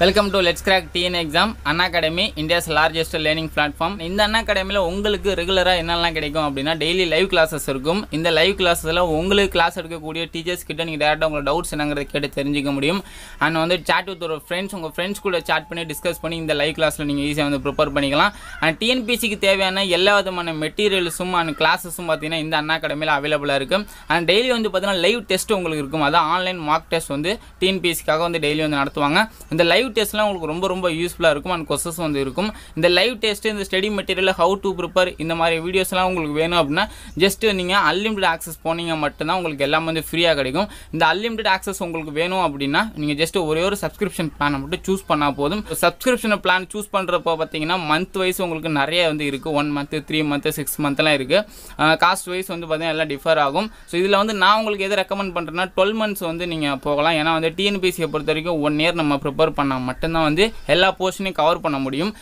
welcome to let's crack TN exam Anna academy India's largest learning platform இந்த அண்ணா அகாடமியில் உங்களுக்கு ரெகுலராக என்னெல்லாம் கிடைக்கும் அப்படின்னா டெய்லி லைவ் கிளாஸஸ் இருக்கும் இந்த லைவ் கிளாஸஸில் உங்களுக்கு கிளாஸ் எடுக்கக்கூடிய டீச்சர்ஸ் கிட்ட நீங்கள் டேரெக்டாக உங்களோட டவுட்ஸ் என்னங்கிறத கேட்டு தெரிஞ்சிக்க முடியும் அண்ட் வந்து சாட் வித் ஒரு ஃப்ரெண்ட்ஸ் உங்கள் ஃப்ரெண்ட்ஸ் கூட சாட் பண்ணி டிஸ்கஸ் பண்ணி இந்த லைவ் கிளாஸில் நீங்கள் ஈஸியாக வந்து ப்ரிப்பேர் பண்ணிக்கலாம் அண்ட் டிஎன்பிசிக்கு தேவையான எல்லா விதமான மெட்டீரியல்ஸும் அண்ட் கிளாஸஸும் பார்த்தீங்கன்னா இந்த அண்ணா அகாடமியில் அவைலபிளாக இருக்கும் அண்ட் டெய்லி வந்து பார்த்தீங்கன்னா லைவ் டெஸ்ட் உங்களுக்கு இருக்கும் அதான் ஆன்லைன் மார்க் டெஸ்ட் வந்து டிஎன்பிசிக்காக வந்து டெய்லி வந்து நடத்துவாங்க இந்த லைவ் டெஸ்ட்லாம் உங்களுக்கு ரொம்ப ரொம்ப யூஸ்ஃபுல்லாக இருக்கும் அண்ட் கொஸ்டஸ் வந்து இருக்கும் இந்த லைவ் டெஸ்ட் இந்த study material how to prepare இந்த மாதிரி வீடியோஸ்லாம் உங்களுக்கு வேணும் அப்படின்னா ஜஸ்ட் நீங்கள் அன்லிமிடெட் ஆக்சஸ் போனீங்க மட்டும்தான் உங்களுக்கு எல்லாம் வந்து ஃப்ரீயாக கிடைக்கும் இந்த அன்லிமிடெட் ஆக்சஸ் உங்களுக்கு வேணும் அப்படின்னா நீங்கள் ஜஸ்ட் ஒரே ஒரு சப்ஸ்கிரிப்ஷன் பிளானை மட்டும் சூஸ் பண்ணால் போதும் சப்ஸ்கிரிப்ஷன் பிளான் சூஸ் பண்ணுறப்போ பார்த்தீங்கன்னா மந்த் வைஸ் உங்களுக்கு நிறைய வந்து இருக்குது one month three month six மந்த்லாம் இருக்குது காஸ்ட் வைஸ் வந்து பார்த்தீங்கன்னா எல்லாம் டிஃபர் ஆகும் ஸோ இதில் வந்து நான் உங்களுக்கு எதை ரெக்கமெண்ட் பண்ணுறேன்னா டுவெல் மந்த்ஸ் வந்து நீங்கள் போகலாம் ஏன்னா வந்து டிஎன்பிசியை பொறுத்த வரைக்கும் ஒன் இயர் நம்ம ப்ரிப்பேர் பண்ண பண்ணால் மட்டும்தான் வந்து எல்லா போர்ஷனையும் கவர் பண்ண முடியும்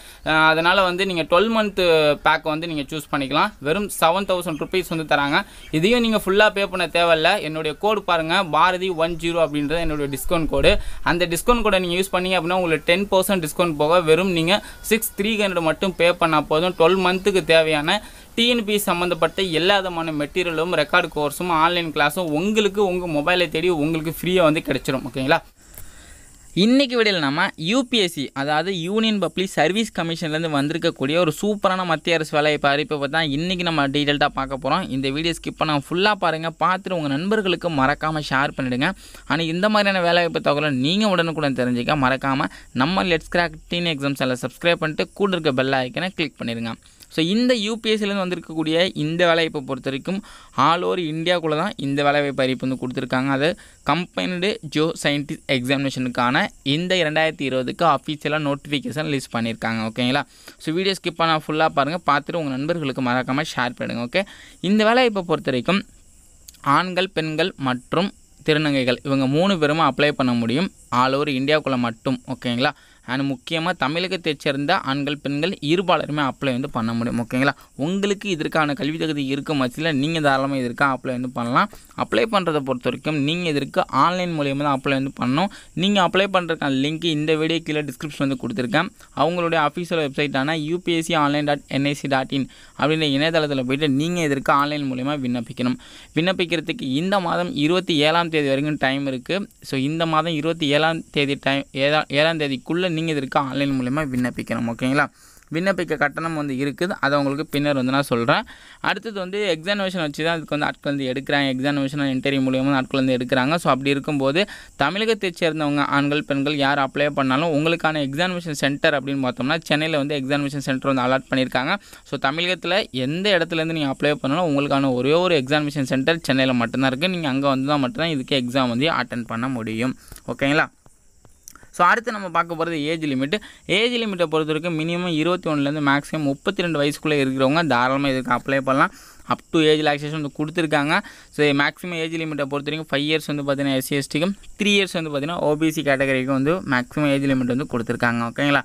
அதனால் வந்து நீங்கள் டுவெல் மந்த்து பேக் வந்து நீங்கள் சூஸ் பண்ணிக்கலாம் வெறும் செவன் தௌசண்ட் ருபீஸ் வந்து தராங்க இதையும் நீங்கள் ஃபுல்லாக பே பண்ண தேவையில்ல என்னுடைய கோடு பாருங்கள் பாரதி ஒன் ஜீரோ அப்படின்றது என்னுடைய டிஸ்கவுண்ட் கோடு அந்த டிஸ்கவுண்ட் கோடை நீங்கள் யூஸ் பண்ணி அப்படின்னா உங்களுக்கு டென் பர்சன்ட் டிஸ்கவுண்ட் போக வெறும் நீங்கள் சிக்ஸ் த்ரீ ஹண்ட்ரட் மட்டும் பே பண்ணால் போதும் டுவெல் மந்த்துக்கு தேவையான டிஎன்பி சம்மந்தப்பட்ட எல்லா விதமான மெட்டீரியலும் ரெக்கார்டு கோர்ஸும் ஆன்லைன் கிளாஸும் உங்களுக்கு உங்கள் மொபைலை தேடி உங்களுக்கு ஃப்ரீயாக வந்து கிடச்சிரும் ஓகேங்களா இன்றைக்கி விடையில் நம்ம யூபிஎஸ்சி அதாவது யூனியன் பப்ளிக் சர்வீஸ் கமிஷன்லேருந்து வந்திருக்கக்கூடிய ஒரு சூப்பரான மத்திய அரசு வேலை அறிவிப்பை தான் இன்றைக்கி நம்ம டீட்டெயில்டாக பார்க்க போகிறோம் இந்த வீடியோ ஸ்கிப் பண்ண ஃபுல்லாக பாருங்கள் பார்த்துட்டு உங்கள் நண்பர்களுக்கு மறக்காமல் ஷேர் பண்ணிவிடுங்க ஆனால் இந்த மாதிரியான வேலைவாய்ப்பு தகவலை நீங்கள் உடனுக்குடன் தெரிஞ்சுக்க மறக்காமல் நம்ம லெட்ஸ் கிராக் டீன் எக்ஸாம்ஸ் எல்லாம் சப்ஸ்கிரைப் பண்ணிட்டு கூட இருக்க பெல் ஐக்கனை கிளிக் பண்ணிடுங்க ஸோ இந்த யூபிஎஸ்சிலேருந்து வந்திருக்கக்கூடிய இந்த வேலைவாய்ப்பை பொறுத்த வரைக்கும் ஆல் ஓவர் இந்தியாவுக்குள்ளே தான் இந்த வேலைவாய்ப்பு அறிவிப்பு வந்து கொடுத்துருக்காங்க அது கம்பைனடு ஜோ சயின்டிஸ்ட் எக்ஸாமினேஷனுக்கான இந்த இரண்டாயிரத்தி இருபதுக்கு அஃபீஷியலாக நோட்டிஃபிகேஷன் லிஸ்ட் பண்ணியிருக்காங்க ஓகேங்களா ஸோ வீடியோ ஸ்கிப் பண்ணால் ஃபுல்லாக பாருங்கள் பார்த்துட்டு உங்கள் நண்பர்களுக்கு மறக்காமல் ஷேர் பண்ணுங்கள் ஓகே இந்த வேலைவாய்ப்பை பொறுத்த வரைக்கும் ஆண்கள் பெண்கள் மற்றும் திருநங்கைகள் இவங்க மூணு பேருமே அப்ளை பண்ண முடியும் ஆல் ஓவர் இந்தியாவுக்குள்ளே மட்டும் ஓகேங்களா அண்ட் முக்கியமாக தமிழகத்தை சேர்ந்த ஆண்கள் பெண்கள் இருபாலருமே அப்ளை வந்து பண்ண முடியும் ஓகேங்களா உங்களுக்கு இதற்கான கல்வி தகுதி இருக்கும் பட்சத்தில் நீங்கள் தாராளமாக இதற்கு அப்ளை வந்து பண்ணலாம் அப்ளை பண்ணுறதை பொறுத்த வரைக்கும் நீங்கள் இதற்கு ஆன்லைன் மூலியமாக தான் அப்ளை வந்து பண்ணணும் நீங்கள் அப்ளை பண்ணுறதுக்கான லிங்க் இந்த வீடியோ கீழே டிஸ்கிரிப்ஷன் வந்து கொடுத்துருக்கேன் அவங்களுடைய அஃபீஷியல் வெப்சைட்டான UPSC online dot NIC dot in அப்படின்ற இணையதளத்தில் போயிட்டு நீங்கள் இதற்கு ஆன்லைன் மூலிமா விண்ணப்பிக்கணும் விண்ணப்பிக்கிறதுக்கு இந்த மாதம் இருபத்தி ஏழாம் தேதி வரைக்கும் டைம் இருக்குது ஸோ இந்த மாதம் இருபத்தி ஏழாம் தேதி டைம் ஏழாம் தேதிக்குள்ளே நீங்கள் இதற்கு ஆன்லைன் மூலிமா விண்ணப்பிக்கணும் ஓகேங்களா விண்ணப்பிக்க கட்டணம் வந்து இருக்குது அதை உங்களுக்கு பின்னர் வந்து நான் சொல்கிறேன் அடுத்தது வந்து எக்ஸாமினேஷன் வச்சு தான் அதுக்கு வந்து ஆட்கள் வந்து எடுக்கிறாங்க எக்ஸாமினேஷன் இன்டர்வியூ மூலியமாக ஆட்கள் வந்து எடுக்கிறாங்க ஸோ அப்படி இருக்கும்போது தமிழகத்தை சேர்ந்தவங்க ஆண்கள் பெண்கள் யார் அப்ளை பண்ணாலும் உங்களுக்கான எக்ஸாமினேஷன் சென்டர் அப்படின்னு பார்த்தோம்னா சென்னையில் வந்து எக்ஸாமினேஷன் சென்டர் வந்து அலாட் பண்ணியிருக்காங்க ஸோ தமிழகத்தில் எந்த இடத்துலேருந்து நீங்கள் அப்ளை பண்ணாலும் உங்களுக்கான ஒரே ஒரு எக்ஸாமினேஷன் சென்டர் சென்னையில் மட்டும்தான் இருக்குது நீங்கள் அங்கே வந்து தான் மட்டும்தான் இதுக்கு எக்ஸாம் வந்து அட்டன் பண்ண முடியும் ஓகேங்களா ஸோ அடுத்து நம்ம பார்க்க போகிறது ஏஜ் லிமிட் ஏஜ் லிமிட்டை பொறுத்த வரைக்கும் மினிமம் இருபத்தி ஒன்றுலேருந்து மேக்ஸிமம் முப்பத்தி ரெண்டு வயசுக்குள்ளே இருக்கிறவங்க தாராளமாக இதுக்கு அப்ளை பண்ணலாம் அப் டு ஏஜ் ரிலாக்ஸேஷன் வந்து கொடுத்துருக்காங்க ஸோ மேக்ஸிமம் ஏஜ் லிமிட்டை பொறுத்த வரைக்கும் ஃபைவ் இயர்ஸ் வந்து பார்த்தீங்கன்னா எஸ்சி எஸ்டிக்கும் த்ரீ இயர்ஸ் வந்து பார்த்தீங்கன்னா ஓபிசி கேட்டகரிக்கும் வந்து மேக்ஸிமம் ஏஜ் லிமிட் வந்து கொடுத்துருக்காங்க ஓகேங்களா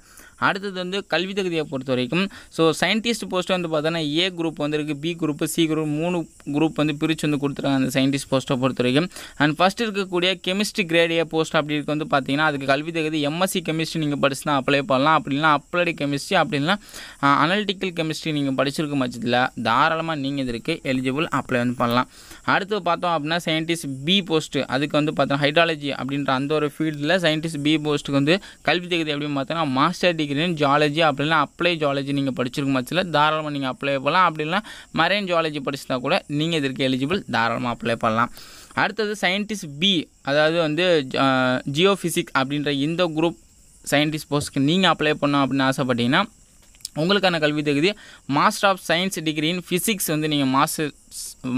அடுத்தது வந்து கல்வி தகுதியை பொறுத்த வரைக்கும் ஸோ சயின்டிஸ்ட் போஸ்ட்டு வந்து பார்த்தோன்னா ஏ குரூப் வந்துருக்கு பி குரூப் சி குரூப் மூணு குரூப் வந்து பிரித்து வந்து கொடுத்துருக்காங்க அந்த சயின்டிஸ்ட் போஸ்ட்டை பொறுத்த வரைக்கும் அண்ட் ஃபஸ்ட் இருக்கக்கூடிய கெமிஸ்ட்ரி கிரேடிய போஸ்ட் அப்படி இருக்க வந்து பார்த்தீங்கன்னா அதுக்கு கல்வி தகுதி எம்எஸ்சி கெமிஸ்ட்ரி நீங்கள் படிச்சு தான் அப்ளை பண்ணலாம் அப்படின்னா அப்ளைடு கெமிஸ்ட்ரி அப்படின்னா அனலிட்டிக்கல் கெமிஸ்ட்ரி நீங்கள் படிச்சிருக்க பட்சத்தில் தாராளமாக நீங்கள் இதற்கு எலிஜிபிள் அப்ளை வந்து பண்ணலாம் அடுத்து பார்த்தோம் அப்படின்னா சயின்டிஸ்ட் பி போஸ்ட்டு அதுக்கு வந்து பார்த்தோம் ஹைட்ராலஜி அப்படின்ற அந்த ஒரு ஃபீல்டில் சயின்டிஸ்ட் பி போஸ்ட்டுக்கு வந்து கல்வி தகுதி அப்படின்னு பார்த்தோன்னா மாஸ்டர் டிகிரின்னு ஜாலஜி அப்படின்னா அப்ளை ஜாலஜி நீங்கள் படிச்சிருக்க மச்சில் தாராளமாக நீங்கள் அப்ளை பண்ணலாம் அப்படின்னா மரைன் ஜாலஜி படிச்சுனா கூட நீங்கள் இதற்கு எலிஜிபிள் தாராளமாக அப்ளை பண்ணலாம் அடுத்தது சயின்டிஸ்ட் பி அதாவது வந்து ஜியோஃபிசிக் அப்படின்ற இந்த குரூப் சயின்டிஸ்ட் போஸ்ட்டுக்கு நீங்கள் அப்ளை பண்ணோம் அப்படின்னு ஆசைப்பட்டீங்கன்னா உங்களுக்கான கல்வி தகுதி master of science degree in physics வந்து நீங்கள் master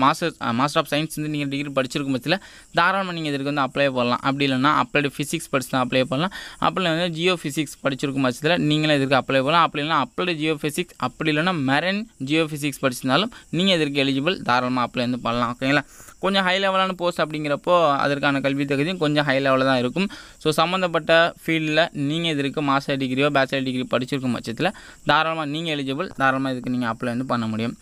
master master of science வந்து நீங்கள் டிகிரி படிச்சிருக்கும் பட்சத்தில் தாராளமாக நீங்கள் இதற்கு வந்து அப்ளை பண்ணலாம் அப்படி இல்லைனா அப்ளைடு ஃபிசிக்ஸ் தான் அப்ளை பண்ணலாம் அப்படி வந்து ஜியோ ஃபிசிக்ஸ் படிச்சிருக்கும் பட்சத்தில் நீங்களும் இதற்கு அப்ளை பண்ணலாம் அப்படி இல்லைனா அப்ளைடு ஜியோ ஃபிசிக்ஸ் அப்படி இல்லைனா மெரன் ஜியோ ஃபிசிக்ஸ் படிச்சிருந்தாலும் நீங்கள் இதற்கு எலிஜிபிள் தாராளமாக அப்ளை வந்து பண்ணலாம் ஓகேங்களா கொஞ்சம் ஹை லெவலான போஸ்ட் அப்படிங்கிறப்போ அதற்கான கல்வி தகுதியும் கொஞ்சம் ஹை லெவலில் தான் இருக்கும் ஸோ சம்மந்தப்பட்ட ஃபீல்டில் நீங்கள் இதற்கு மாஸ்டர் டிகிரியோ பேச்சலர் டிகிரி படிச்சிருக்கும் பட்சத்தில் தாராளமாக நீங்கள் எலிஜிபிள் தாராளமாக இதுக்கு நீங்கள் அப்ளை வந்து பண்ண முடியும்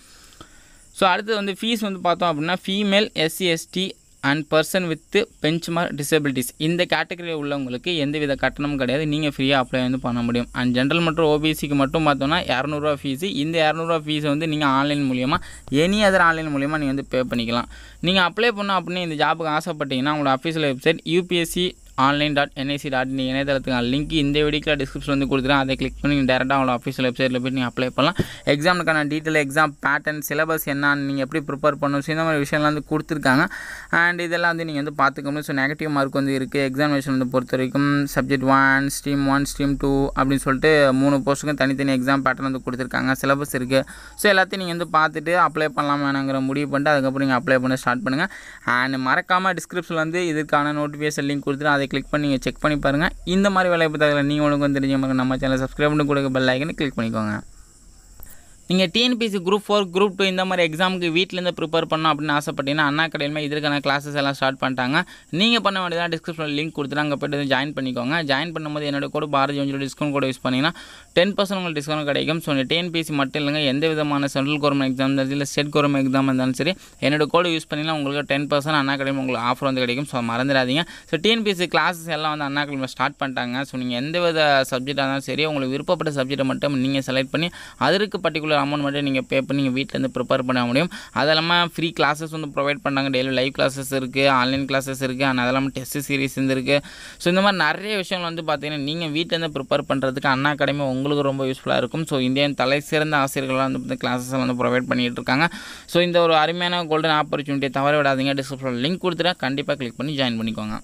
ஸோ அடுத்தது வந்து ஃபீஸ் வந்து பார்த்தோம் அப்படின்னா female SC ST and person with benchmark disabilities இந்த கேட்டகரியில் உள்ளவங்களுக்கு எந்தவித கட்டணமும் கிடையாது நீங்கள் ஃப்ரீயாக அப்ளை வந்து பண்ண முடியும் அண்ட் ஜென்ரல் மற்றும் ஓபிசிக்கு மட்டும் பார்த்தோன்னா இரநூறுவா ஃபீஸு இந்த இரநூறுவா ஃபீஸை வந்து நீங்கள் ஆன்லைன் மூலியமாக எனி அதர் ஆன்லைன் மூலியமாக நீங்கள் வந்து பே பண்ணிக்கலாம் நீங்கள் அப்ளை பண்ணோம் அப்படின்னு இந்த ஜாபுக்கு ஆசைப்பட்டீங்கன்னா உங்களோட official website UPSC online dot NIC dot in இணையதளத்துக்கான லிங்க் இந்த வீடியோக்கில் டிஸ்கிரிப்ஷன் வந்து கொடுத்துருவேன் அதை கிளிக் பண்ணி நீங்கள் டேரெக்டாக அவங்க ஆஃபீஸில் வெப்சைட்டில் போய் நீங்கள் அப்ளை பண்ணலாம் எக்ஸாமுக்கான டீட்டெயில் எக்ஸாம் பேட்டர்ன் சிலபஸ் என்னன்னு நீங்கள் எப்படி ப்ரிப்பேர் பண்ணணும் இந்த மாதிரி விஷயம்லாம் வந்து கொடுத்துருக்காங்க அண்ட் இதெல்லாம் வந்து நீங்கள் வந்து பார்த்துக்கணும் ஸோ நெகட்டிவ் மார்க் வந்து இருக்குது எக்ஸாமினேஷன் வந்து பொறுத்த வரைக்கும் subject one stream one stream two அப்படின்னு சொல்லிட்டு மூணு போஸ்ட்டுக்கும் தனித்தனி எக்ஸாம் பேட்டர்ன் வந்து கொடுத்துருக்காங்க சிலபஸ் இருக்குது ஸோ எல்லாத்தையும் நீங்கள் வந்து பார்த்துட்டு அப்ளை பண்ணலாம் வேணாங்கிற முடிவு பண்ணிட்டு அதுக்கப்புறம் நீங்கள் அப்ளை பண்ண ஸ்டார்ட் பண்ணுங்கள் அண்ட் மறக்காமல் டிஸ்கிரிப்ஷனில் வந்து இதுக்கான நோட்டிஃபிகேஷன் லிங்க் கொடுத்துட்டு அதை அதை கிளிக் பண்ணி நீங்கள் செக் பண்ணி பாருங்கள் இந்த மாதிரி வேலை பற்றி நீங்கள் வந்து தெரிஞ்சவங்க நம்ம சேனல் சப்ஸ்கிரைப் பண்ணி கொடுக்க பெல் ஐக்கனை கிளிக் பண்ணிக்கோங்க நீங்கள் TNPSC group four group two இந்த மாதிரி எக்ஸாமுக்கு வீட்டிலேருந்து ப்ரிப்பேர் பண்ணோம் அப்படின்னு ஆசைப்பட்டீங்கன்னா அண்ணா கடையிலுமே இதற்கான கிளாஸஸ் எல்லாம் ஸ்டார்ட் பண்ணிட்டாங்க நீங்கள் பண்ண வேண்டியதாக டிஸ்கிரிப்ஷனில் லிங்க் கொடுத்துட்டு அங்கே போய்ட்டு ஜாயின் பண்ணிக்கோங்க ஜாயின் பண்ணும்போது என்னோட கூட பாரதி ஒன்று டிஸ்கவுண்ட் கூட யூஸ் பண்ணிங்கன்னா டென் பர்சன்ட் உங்களுக்கு டிஸ்கவுண்ட் கிடைக்கும் ஸோ நீங்கள் டிஎன்பிசி மட்டும் இல்லைங்க எந்த விதமான சென்ட்ரல் கவர்மெண்ட் எக்ஸாம் இருந்தாலும் இல்லை ஸ்டேட் கவர்மெண்ட் எக்ஸாம் இருந்தாலும் சரி என்னோட கோடு யூஸ் பண்ணினா உங்களுக்கு டென் பர்சன்ட் அண்ணா கடையில் உங்களுக்கு ஆஃபர் வந்து கிடைக்கும் ஸோ மறந்துடாதீங்க ஸோ டிஎன்பிசி கிளாஸஸ் எல்லாம் வந்து அண்ணா கடையில் ஸ்டார்ட் பண்ணிட்டாங்க ஸோ நீங்கள் எந்த வித சப்ஜெக்டாக இருந்தாலும் சரி உங்களுக்கு விருப்பப்பட்ட சப்ஜெக்டை மட்டும் நீங்கள் செலக்ட் பண்ணி அதற்கு பர்டிகுலர் சிங்கிள் அமௌண்ட் மட்டும் நீங்கள் பே பண்ணி நீங்கள் வீட்டிலேருந்து ப்ரிப்பேர் பண்ண முடியும் அது இல்லாமல் ஃப்ரீ கிளாஸஸ் வந்து ப்ரொவைட் பண்ணாங்க டெய்லி லைவ் கிளாஸஸ் இருக்குது ஆன்லைன் கிளாஸஸ் இருக்குது அண்ட் அதெல்லாமல் டெஸ்ட் சீரிஸ் இருந்திருக்கு ஸோ இந்த மாதிரி நிறைய விஷயங்கள் வந்து பார்த்தீங்கன்னா நீங்கள் வீட்டிலேருந்து ப்ரிப்பேர் பண்ணுறதுக்கு அண்ணா அகாடமி உங்களுக்கு ரொம்ப யூஸ்ஃபுல்லாக இருக்கும் ஸோ இந்தியாவின் தலை சிறந்த ஆசிரியர்களாக வந்து கிளாஸஸ் வந்து ப்ரொவைட் பண்ணிகிட்டு இருக்காங்க ஸோ இந்த ஒரு அருமையான கோல்டன் ஆப்பர்ச்சுனிட்டியை தவற விடாதீங்க டிஸ்கிரிப்ஷனில் லிங்க் கொடுத்துட்டா கண்டிப்பாக கிளிக் பண்ணி ஜாயின் பண்ணிக்கோங்க